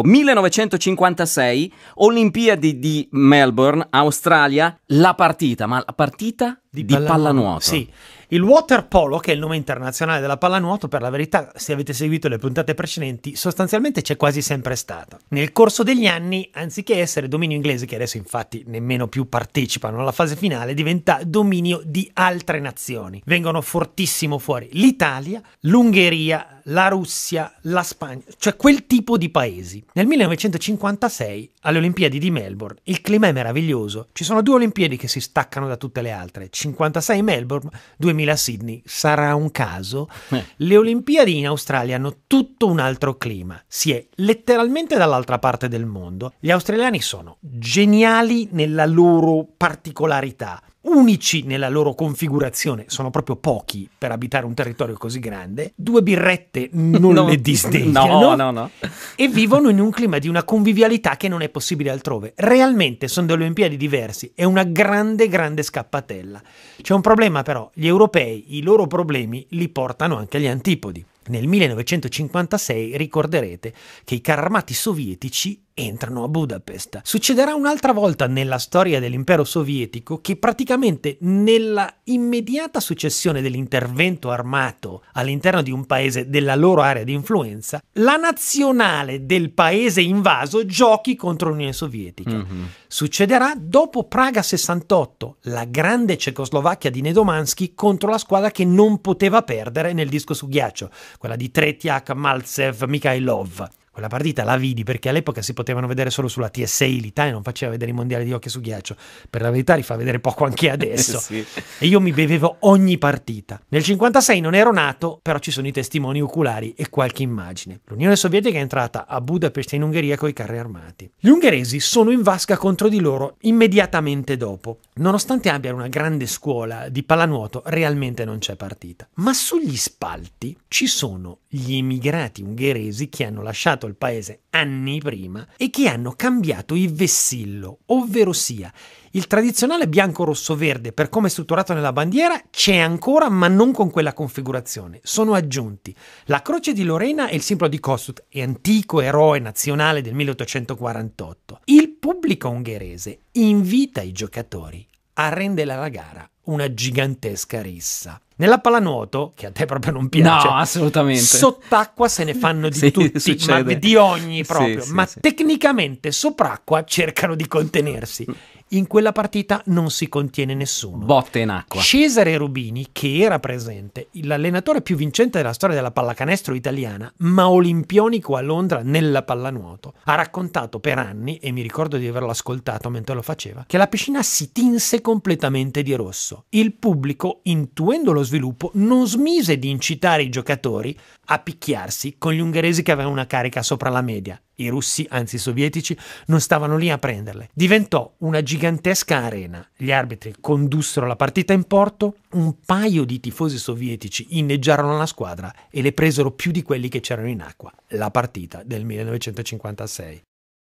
1956, Olimpiadi di Melbourne, Australia, la partita, ma la partita di, di pallanuoto. pallanuoto. Sì, il water polo, che è il nome internazionale della pallanuoto, per la verità, se avete seguito le puntate precedenti, sostanzialmente c'è quasi sempre stata. Nel corso degli anni, anziché essere dominio inglese, che adesso infatti nemmeno più partecipano alla fase finale, diventa dominio di altre nazioni. Vengono fortissimo fuori l'Italia, l'Ungheria, la Russia, la Spagna, cioè quel tipo di paesi. Nel 1956, alle Olimpiadi di Melbourne, il clima è meraviglioso. Ci sono due Olimpiadi che si staccano da tutte le altre. 56 Melbourne, 2000 Sydney. Sarà un caso? Eh. Le Olimpiadi in Australia hanno tutto un altro clima. Si è letteralmente dall'altra parte del mondo. Gli australiani sono geniali nella loro particolarità unici nella loro configurazione, sono proprio pochi per abitare un territorio così grande, due birrette non no, le disdegnano no, no, no. e vivono in un clima di una convivialità che non è possibile altrove. Realmente sono delle Olimpiadi diversi, è una grande, grande scappatella. C'è un problema però, gli europei i loro problemi li portano anche agli antipodi. Nel 1956 ricorderete che i carri armati sovietici entrano a Budapest. Succederà un'altra volta nella storia dell'impero sovietico che praticamente nella immediata successione dell'intervento armato all'interno di un paese della loro area di influenza, la nazionale del paese invaso giochi contro l'Unione Sovietica. Mm-hmm. Succederà dopo Praga 68, la grande Cecoslovacchia di Nedomansky contro la squadra che non poteva perdere nel disco su ghiaccio, quella di Tretiak, Malsev, Mikhailov. Quella partita la vidi perché all'epoca si potevano vedere solo sulla TSI, l'Italia non faceva vedere i mondiali di hockey su ghiaccio, per la verità li fa vedere poco anche adesso. sì. E io mi bevevo ogni partita. Nel 56 non ero nato, però ci sono i testimoni oculari e qualche immagine. L'Unione Sovietica è entrata a Budapest in Ungheria con i carri armati. Gli ungheresi sono in vasca contro di loro immediatamente dopo. Nonostante abbiano una grande scuola di pallanuoto, realmente non c'è partita. Ma sugli spalti ci sono gli emigrati ungheresi che hanno lasciato governato il paese anni prima e che hanno cambiato il vessillo, ovvero sia il tradizionale bianco-rosso-verde per come è strutturato nella bandiera c'è ancora ma non con quella configurazione. Sono aggiunti la croce di Lorena e il simbolo di Kossuth, antico eroe nazionale del 1848. Il pubblico ungherese invita i giocatori arrenderà la gara una gigantesca rissa. Nella pallanuoto, che a te proprio non piace, no, assolutamente. Sott'acqua se ne fanno di sì, tutti, di ogni proprio, sì, sì, ma tecnicamente sopr'acqua cercano di contenersi. in quella partita non si contiene nessuno. Botte in acqua. Cesare Rubini, che era presente, l'allenatore più vincente della storia della pallacanestro italiana, ma olimpionico a Londra nella pallanuoto, ha raccontato per anni, e mi ricordo di averlo ascoltato mentre lo faceva, che la piscina si tinse completamente di rosso. Il pubblico, intuendo lo sviluppo, non smise di incitare i giocatori a picchiarsi con gli ungheresi che avevano una carica sopra la media i russi, anzi i sovietici, non stavano lì a prenderle. Diventò una gigantesca arena. Gli arbitri condussero la partita in porto, un paio di tifosi sovietici inneggiarono la squadra e le presero più di quelli che c'erano in acqua. La partita del 1956.